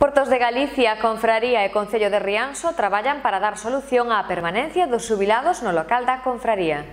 Portos de Galicia, Confraría e Concello de Rianxo traballan para dar solución á permanencia dos subilados no local da Confraría.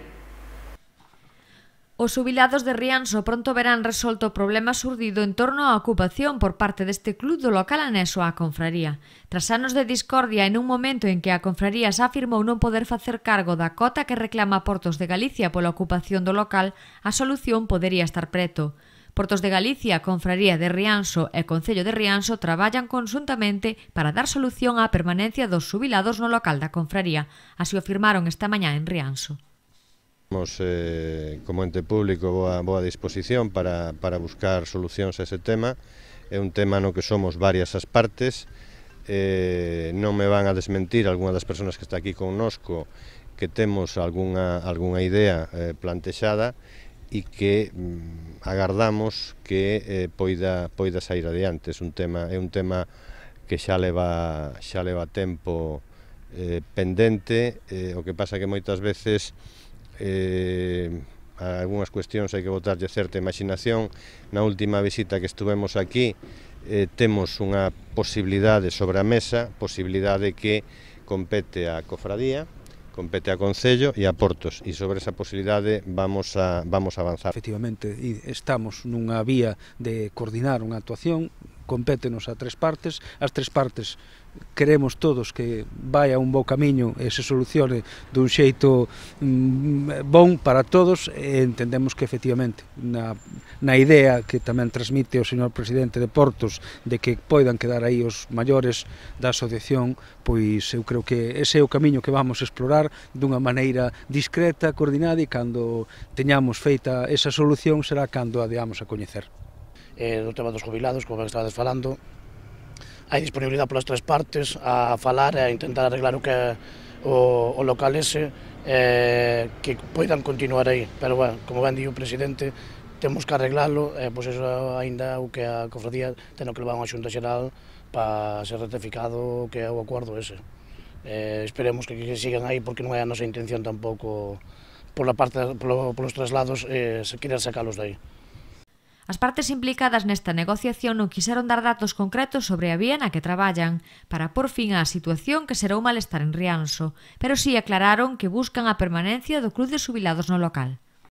Os subilados de Rianxo pronto verán resolto o problema surdido en torno á ocupación por parte deste club do local anexo á Confraría. Tras anos de discordia en un momento en que a Confraría xa afirmou non poder facer cargo da cota que reclama Portos de Galicia pola ocupación do local, a solución podería estar preto. Portos de Galicia, Confraría de Rianxo e Concello de Rianxo traballan consuntamente para dar solución á permanencia dos subilados no local da Confraría. Así o afirmaron esta mañá en Rianxo. Estamos eh, como ente público boa, boa disposición para, para buscar solucións a ese tema. É un tema no que somos varias as partes. Eh, non me van a desmentir algunha das persoas que está aquí connosco que temos algunha, algunha idea eh, plantexada e que mm, agardamos que eh, poida poida sair adiante. É un tema é un tema que xa leva xa leva tempo eh, pendente, eh, o que pasa que moitas veces eh, algunhas cuestións hai que botarlle certa imaginación. Na última visita que estuvemos aquí eh, temos unha posibilidade sobre a mesa, posibilidade que compete a cofradía, compete a Concello e a Portos e sobre esa posibilidade vamos a, vamos a avanzar. Efectivamente, estamos nunha vía de coordinar unha actuación, compétenos a tres partes, as tres partes queremos todos que vai a un bo camiño e se solucione dun xeito mm, bon para todos e entendemos que efectivamente na, na idea que tamén transmite o señor presidente de Portos de que poidan quedar aí os maiores da asociación pois eu creo que ese é o camiño que vamos explorar dunha maneira discreta, coordinada e cando teñamos feita esa solución será cando a deamos a coñecer. Eh, no tema dos jubilados, como estabas falando, hai disponibilidade polas tres partes a falar e a intentar arreglar o que o, o local ese eh, que poidan continuar aí. Pero, bueno, como ben dio o presidente, temos que arreglalo, e, eh, pois iso aínda o que a cofradía ten que levar unha xunta xeral para ser ratificado que é o acordo ese. Eh, esperemos que, que sigan aí porque non é a nosa intención tampouco pola parte, polo, polos traslados eh, se querer sacalos de aí. As partes implicadas nesta negociación non quixeron dar datos concretos sobre a vía na que traballan, para por fin a situación que será o malestar en Rianxo, pero si sí aclararon que buscan a permanencia do Club de Subilados no local.